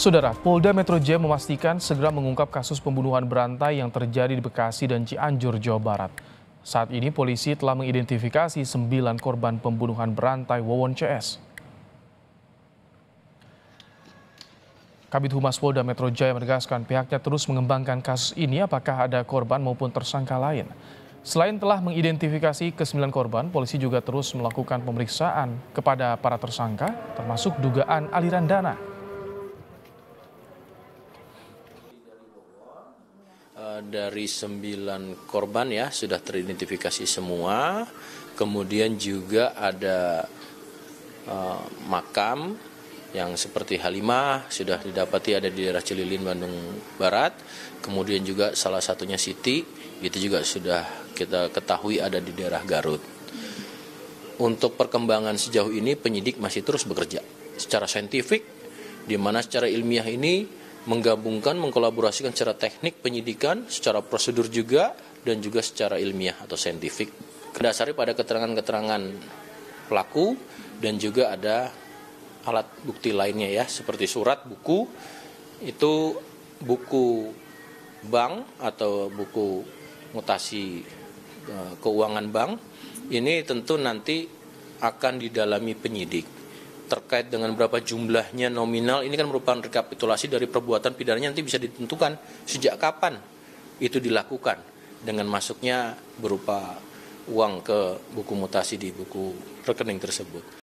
Saudara, Polda Metro Jaya memastikan segera mengungkap kasus pembunuhan berantai yang terjadi di Bekasi dan Cianjur, Jawa Barat. Saat ini polisi telah mengidentifikasi 9 korban pembunuhan berantai Wawon CS. Kabit Humas Polda Metro Jaya menegaskan pihaknya terus mengembangkan kasus ini apakah ada korban maupun tersangka lain. Selain telah mengidentifikasi ke-9 korban, polisi juga terus melakukan pemeriksaan kepada para tersangka termasuk dugaan aliran dana. dari sembilan korban ya sudah teridentifikasi semua. Kemudian juga ada uh, makam yang seperti Halimah sudah didapati ada di daerah Cililin Bandung Barat. Kemudian juga salah satunya Siti itu juga sudah kita ketahui ada di daerah Garut. Untuk perkembangan sejauh ini penyidik masih terus bekerja secara saintifik di mana secara ilmiah ini menggabungkan, mengkolaborasikan secara teknik penyidikan, secara prosedur juga, dan juga secara ilmiah atau saintifik. Kedasari pada keterangan-keterangan pelaku dan juga ada alat bukti lainnya ya, seperti surat, buku, itu buku bank atau buku mutasi eh, keuangan bank ini tentu nanti akan didalami penyidik terkait dengan berapa jumlahnya nominal ini kan merupakan rekapitulasi dari perbuatan pidananya nanti bisa ditentukan sejak kapan itu dilakukan dengan masuknya berupa uang ke buku mutasi di buku rekening tersebut.